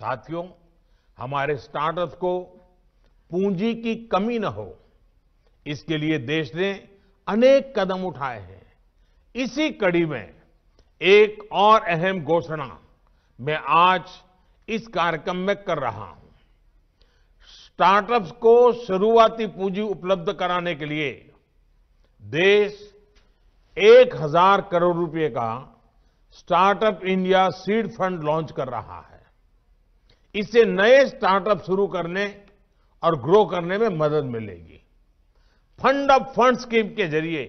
साथियों हमारे स्टार्टअप को पूंजी की कमी न हो इसके लिए देश ने अनेक कदम उठाए हैं इसी कड़ी में एक और अहम घोषणा मैं आज इस कार्यक्रम में कर रहा हूं स्टार्टअप्स को शुरुआती पूंजी उपलब्ध कराने के लिए देश एक हजार करोड़ रुपए का startup India seed fund launch कर रहा है इससे नए स्टार्टअप शुरू करने और ग्रो करने में मदद मिलेगी फंड ऑफ फंड स्कीम के जरिए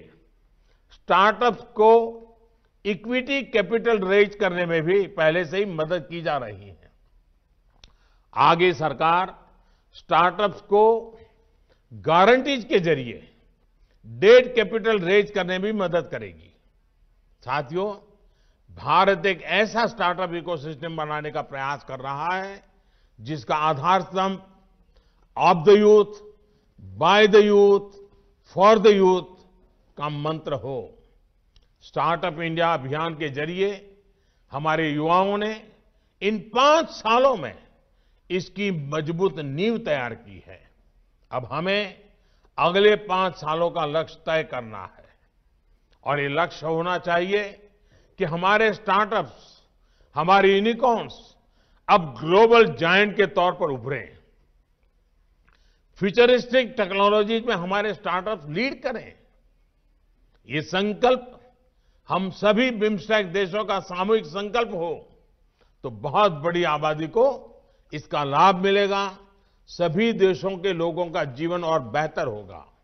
स्टार्टअप्स को इक्विटी कैपिटल रेज करने में भी पहले से ही मदद की जा रही है आगे सरकार स्टार्टअप्स को गारंटीज के जरिए डेट कैपिटल रेज करने में भी मदद करेगी साथियों भारत एक ऐसा स्टार्टअप इकोसिस्टम बनाने का प्रयास कर रहा है जिसका आधार स्तंभ of the youth by the youth for the youth का मंत्र हो स्टार्टअप इंडिया अभियान के जरिए हमारे युवाओं ने इन पांच सालों में इसकी मजबूत नींव तैयार की है अब हमें अगले पांच सालों का लक्ष्य तय करना है और ये लक्ष्य होना चाहिए कि हमारे स्टार्टअप्स हमारे यूनिकॉर्न्स अब ग्लोबल जायंट के तौर पर उभरे फ्यूचरिस्टिक टेक्नोलॉजीज में हमारे स्टार्टअप्स लीड करें ये संकल्प हम सभी बिम्स्टेक देशों का सामूहिक संकल्प हो तो बहुत बड़ी आबादी को इसका लाभ मिलेगा सभी देशों के लोगों का जीवन और बेहतर होगा